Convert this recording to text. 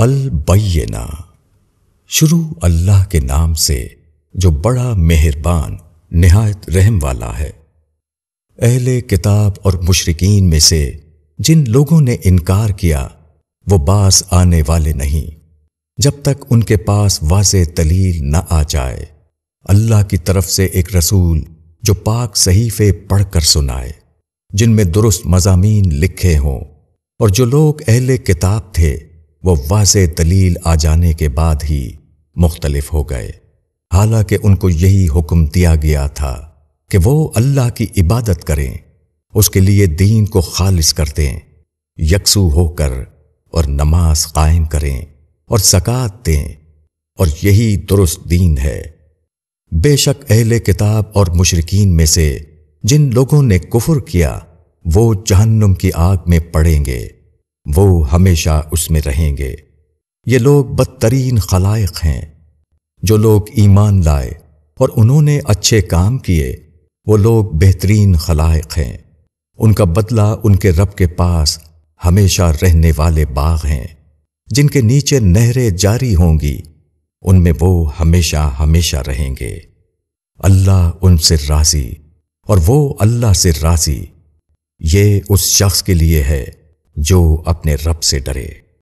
बैना शुरू अल्लाह के नाम से जो बड़ा मेहरबान नहायत रहम वाला है अहले किताब और मुशरकिन में से जिन लोगों ने इनकार किया वो बास आने वाले नहीं जब तक उनके पास वाज दलील न आ जाए अल्लाह की तरफ से एक रसूल जो पाक सहीफे पढ़कर सुनाए जिनमें दुरुस्त मजामी लिखे हों और जो लोग अहले किताब थे वो वाज दलील आ जाने के बाद ही मुख्तलफ हो गए हालांकि उनको यही हुक्म दिया गया था कि वो अल्लाह की इबादत करें उसके लिए दीन को खालिश कर दें यकसू होकर और नमाज कायम करें और सक़ात दें और यही दुरुस्त दीन है बेशक अहले किताब और मुशरकिन में से जिन लोगों ने कुफर किया वो जहन्नुम की आग में पड़ेंगे वो हमेशा उसमें रहेंगे ये लोग बदतरीन खलायक हैं जो लोग ईमान लाए और उन्होंने अच्छे काम किए वो लोग बेहतरीन खलायक हैं उनका बदला उनके रब के पास हमेशा रहने वाले बाग हैं जिनके नीचे नहरें जारी होंगी उनमें वो हमेशा हमेशा रहेंगे अल्लाह उनसे राजी और वो अल्लाह से राजी ये उस शख्स के लिए है जो अपने रब से डरे